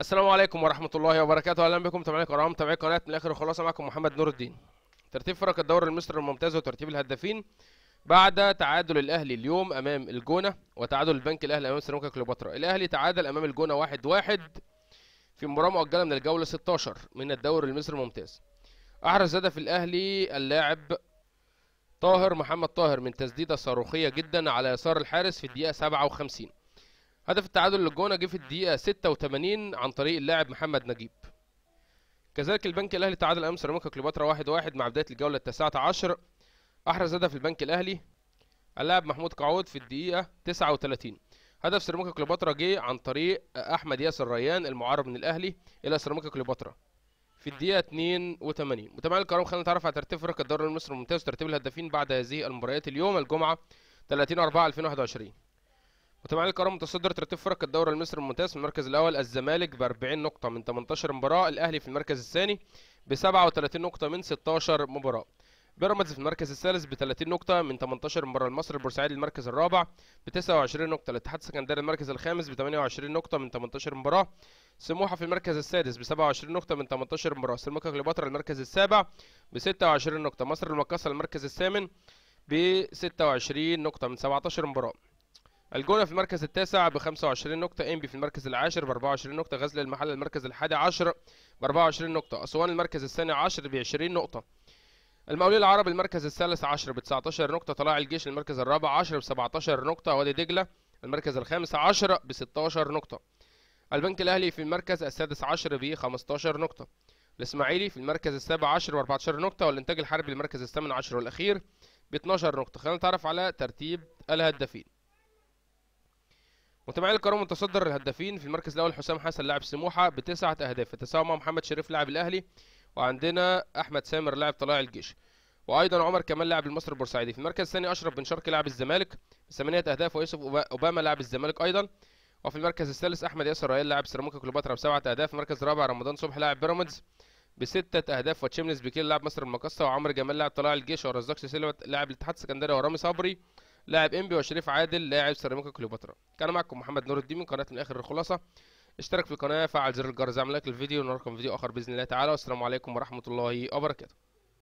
السلام عليكم ورحمة الله وبركاته أهلا بكم متابعينا الكرام متابعي قناة من الآخر وخلاصة معكم محمد نور الدين ترتيب فرق الدوري المصري الممتاز وترتيب الهدافين بعد تعادل الأهلي اليوم أمام الجونة وتعادل البنك الأهلي أمام سيراميكا كليوباترا الأهلي تعادل أمام الجونة 1-1 واحد واحد في مباراة مؤجلة من الجولة 16 من الدوري المصري الممتاز أحرز هدف الأهلي اللاعب طاهر محمد طاهر من تسديدة صاروخية جدا على يسار الحارس في الدقيقة 57 هدف التعادل للجونه جه في الدقيقه 86 عن طريق اللاعب محمد نجيب كذلك البنك الاهلي تعادل امس سيراميكا كليوباترا 1-1 مع بدايه الجوله التاسعة عشر احرز هدف البنك الاهلي اللاعب محمود قعود في الدقيقه 39 هدف سيراميكا كليوباترا جه عن طريق احمد ياسر ريان المعارض من الاهلي الى سيراميكا كليوباترا في الدقيقه 82 متابعينا الكرام خلينا نتعرف على ترتيب فرق الدوري المصري الممتاز وترتيب الهدافين بعد هذه المباريات اليوم الجمعه 30 4 2021 وتمام الكرم متصدر ترتيب فرق الدوري المصري الممتاز في المركز الاول الزمالك ب 40 نقطه من 18 مباراه الاهلي في المركز الثاني ب 37 نقطه من 16 مباراه بيراميدز في المركز الثالث ب 30 نقطة من 18 مباراة المصري بورسعيد المركز الرابع ب 29 نقطة الاتحاد السكندري المركز الخامس ب 28 نقطة من 18 مباراة سموحة في المركز السادس ب 27 نقطة من 18 مباراة سيراميكا كليوباترا المركز السابع ب 26 نقطة مصر المقاصة المركز الثامن ب 26 نقطة من 17 مباراة الجونه في المركز التاسع ب 25 نقطة، انبي في المركز العاشر ب 24 نقطة، غزل المحلة المركز الحادي عشر ب 24 نقطة، أسوان المركز الثاني عشر ب 20 نقطة. المقاولين العرب المركز الثالث عشر ب 19 نقطة، طلاع الجيش المركز الرابع عشر ب 17 نقطة، وادي دجلة المركز الخامس عشر ب 16 نقطة. البنك الأهلي في المركز السادس عشر ب 15 نقطة. الإسماعيلي في المركز السابع عشر ب 14 نقطة، والإنتاج الحربي المركز الثامن عشر والأخير ب 12 نقطة. خلينا نتعرف على ترتيب الهدافين. متابعينا الكرام متصدر الهدافين في المركز الاول حسام حسن لاعب سموحه بتسعه اهداف تساوي مع محمد شريف لاعب الاهلي وعندنا احمد سامر لاعب طلائع الجيش وايضا عمر كمال لاعب المصري البورسعيدي في المركز الثاني اشرف بن شرقي لاعب الزمالك بثمانيه اهداف ويوسف اوباما لاعب الزمالك ايضا وفي المركز الثالث احمد ياسر رايل لاعب سيراميكا كليوباترا بسبعه اهداف المركز الرابع رمضان صبح لاعب بيراميدز بستة اهداف وتشيمنز بكيل لاعب مصر المقصه وعمر جمال لاعب طلائع الجيش ورزاق سيسيلو لاعب الاتحاد السكندري ورامي صبري لاعب انبي وشريف عادل لاعب سيراميكا كليوباترا كان معكم محمد نور الدين من قناه من اخر الخلاصه اشترك في القناه فعل زر الجرس اعمل لايك للفيديو ونراكم فيديو اخر باذن الله تعالى والسلام عليكم ورحمه الله وبركاته